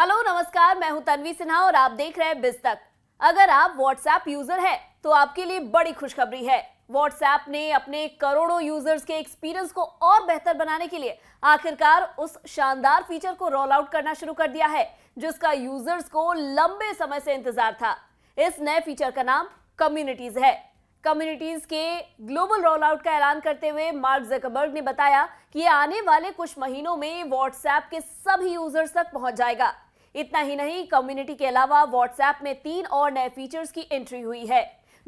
hello नमस्कार मैं हूं तनवी सिन्हा और आप देख रहे हैं बिस्तक अगर आप व्हाट्सएप यूजर हैं तो आपके लिए बड़ी खुशखबरी है व्हाट्सएप ने अपने करोड़ों यूजर्स के एक्सपीरियंस को और बेहतर बनाने के लिए आखिरकार उस शानदार फीचर को रोल आउट करना शुरू कर दिया है जिसका यूजर्स को लंबे समय से इंतजार था इस नए फीचर का नाम कम्युनिटीज है कम्युनिटीज के ग्लोबल रोल आउट का ऐलान करते हुए मार्क जकबर्ग ने बताया कि ये आने वाले कुछ महीनों में व्हाट्सएप के सभी यूजर्स तक पहुंच जाएगा इतना ही नहीं कम्युनिटी के अलावा व्हाट्सएप में तीन और नए फीचर्स की एंट्री हुई है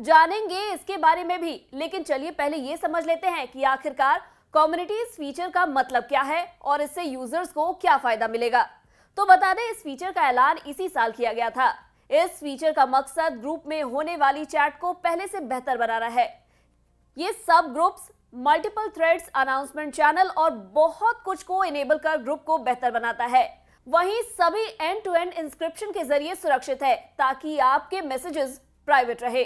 जानेंगे इसके बारे में भी लेकिन चलिए पहले ये समझ लेते हैं कि आखिरकार कम्युनिटीज फीचर का मतलब क्या है और इससे यूजर्स को क्या फायदा मिलेगा तो बता दें इस फीचर का ऐलान इसी साल किया गया था इस फीचर का मकसद ग्रुप में होने वाली चैट को पहले से बेहतर बनाना है ये सब groups multiple threads announcement channel और बहुत कुछ को इनेबल कर ग्रुप को बेहतर बनाता है वहीं सभी एंड टू एंड इंस्क्रिप्शन के जरिए सुरक्षित है ताकि आपके मैसेजेस प्राइवेट रहे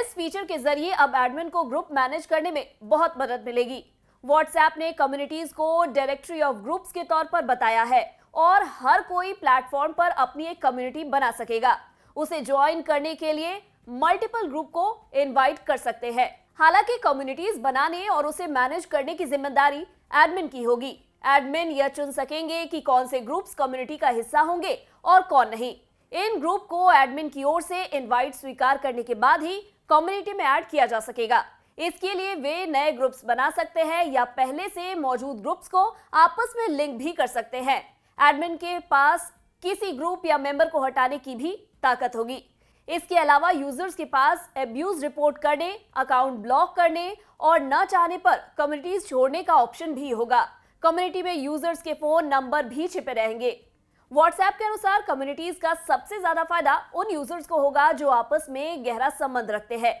इस फीचर के जरिए अब एडमिन को ग्रुप मैनेज करने में बहुत मदद मिलेगी व्हाट्सएप ने कम्युनिटीज को डायरेक्टरी ऑफ ग्रुप्स के तौर पर बताया है और हर कोई प्लेटफॉर्म पर अपनी एक कम्युनिटी बना सकेगा उसे ज्वाइन करने के लिए मल्टीपल ग्रुप को इनवाइट कर सकते हैं हालांकि कम्युनिटीज बनाने और उसे मैनेज करने की जिम्मेदारी एडमिन की होगी एडमिन यह चुन सकेंगे कि कौन से ग्रुप्स कम्युनिटी का हिस्सा होंगे और कौन नहीं इन ग्रुप को एडमिन की ओर से इनवाइट स्वीकार करने के बाद ही कम्युनिटी में ऐड किया जा सकेगा इसके लिए वे नए ग्रुप्स बना सकते हैं या पहले से मौजूद ग्रुप्स को आपस में लिंक भी कर सकते हैं एडमिन के पास किसी ग्रुप या मेंबर को हटाने की भी ताकत होगी इसके अलावा यूजर्स के पास एब्यूज रिपोर्ट करने अकाउंट ब्लॉक करने और न चाहने पर कम्युनिटीज छोड़ने का ऑप्शन भी होगा कम्युनिटी में यूजर्स के फोन नंबर भी छिपे रहेंगे व्हाट्सएप के अनुसार कम्युनिटीज का सबसे ज्यादा फायदा उन यूजर्स को होगा जो आपस में गहरा संबंध रखते हैं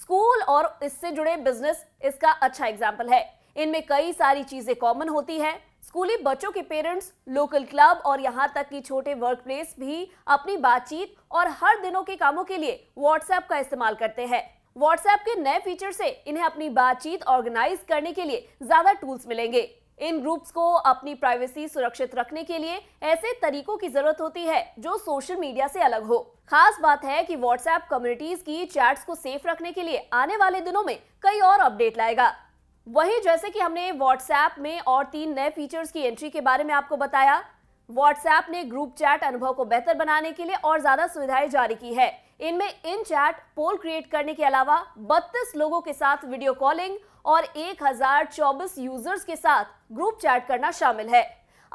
स्कूल और इससे जुड़े बिजनेस इसका अच्छा एग्जाम्पल है इनमें कई सारी चीजें कॉमन होती है स्कूली बच्चों के पेरेंट्स लोकल क्लब और यहाँ तक कि छोटे वर्कप्लेस भी अपनी बातचीत और हर दिनों के कामों के लिए व्हाट्सएप का इस्तेमाल करते हैं व्हाट्सएप के नए फीचर से इन्हें अपनी बातचीत ऑर्गेनाइज करने के लिए ज्यादा टूल्स मिलेंगे इन ग्रुप्स को अपनी प्राइवेसी सुरक्षित रखने के लिए ऐसे तरीकों की जरूरत होती है जो सोशल मीडिया से अलग हो खास बात है कि व्हाट्सएप कम्युनिटीज की चैट्स को सेफ रखने के लिए आने वाले दिनों में कई और अपडेट लाएगा वहीं जैसे कि हमने व्हाट्सएप में और तीन नए फीचर्स की एंट्री के बारे में आपको बताया व्हाट्सएप ने ग्रुप चैट अनुभव को बेहतर बनाने के लिए और ज्यादा सुविधाएं जारी की है इनमें इन चैट पोल क्रिएट करने के अलावा 32 लोगों के साथ वीडियो कॉलिंग और एक यूजर्स के साथ ग्रुप चैट करना शामिल है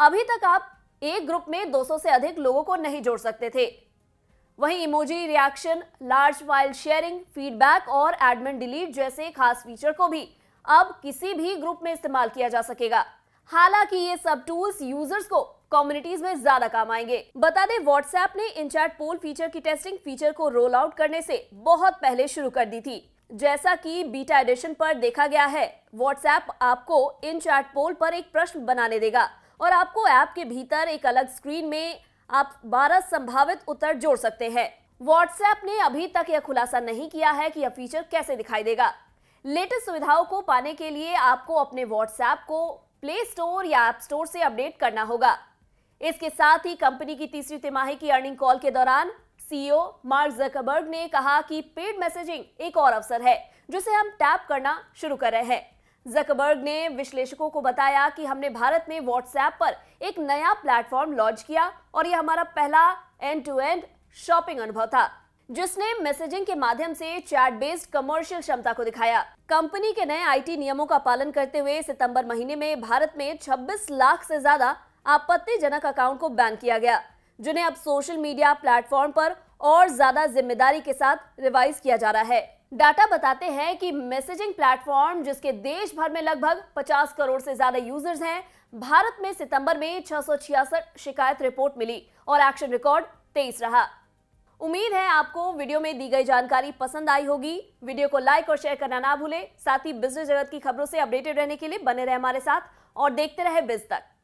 अभी तक आप एक ग्रुप में 200 से अधिक लोगों को नहीं जोड़ सकते थे वहीं emoji reaction large file sharing feedback और एडमिन डिलीट जैसे खास फीचर को भी अब किसी भी ग्रुप में इस्तेमाल किया जा सकेगा हालांकि ये सब टूल्स यूजर्स को कम्युनिटीज में ज्यादा काम आएंगे बता दें व्हाट्सएप ने इन चैट पोल फीचर की टेस्टिंग फीचर को रोल आउट करने से बहुत पहले शुरू कर दी थी जैसा कि बीटा एडिशन पर देखा गया है व्हाट्सएप आपको इन चैट पोल पर एक प्रश्न बनाने देगा और आपको ऐप के भीतर एक अलग स्क्रीन में आप 12 संभावित उत्तर जोड़ सकते हैं व्हाट्सएप ने अभी तक यह खुलासा नहीं किया है कि यह फीचर कैसे दिखाई देगा लेटेस्ट सुविधाओं को पाने के लिए आपको अपने व्हाट्सएप को प्ले स्टोर या ऐप स्टोर से अपडेट करना होगा इसके साथ ही कंपनी की तीसरी तिमाही की अर्निंग कॉल के दौरान सीईओ e मार्क जकबर्ग ने कहा कि पेड मैसेजिंग एक और अवसर है जिसे हम टैप करना शुरू कर रहे हैं जकबर्ग ने विश्लेषकों को बताया कि हमने भारत में व्हाट्सएप पर एक नया प्लेटफॉर्म लॉन्च किया और यह हमारा पहला एंड टू एंड शॉपिंग अनुभव था जिसने मैसेजिंग के माध्यम से चैट बेस्ड कमर्शियल क्षमता को दिखाया कंपनी के नए आईटी नियमों का पालन करते हुए सितंबर महीने में भारत में 26 लाख से ज्यादा आपत्तिजनक अकाउंट को बैन किया गया जिन्हें अब सोशल मीडिया प्लेटफॉर्म पर और ज्यादा जिम्मेदारी के साथ रिवाइज किया जा रहा है डाटा बताते हैं कि मैसेजिंग प्लेटफॉर्म जिसके देश भर में लगभग 50 करोड़ से ज्यादा यूजर्स हैं भारत में सितंबर में छह शिकायत रिपोर्ट मिली और एक्शन रिकॉर्ड तेईस रहा उम्मीद है आपको वीडियो में दी गई जानकारी पसंद आई होगी वीडियो को लाइक और शेयर करना ना भूले साथ ही बिजनेस जगत की खबरों से अपडेटेड रहने के लिए बने रहे हमारे साथ और देखते रहे बिज तक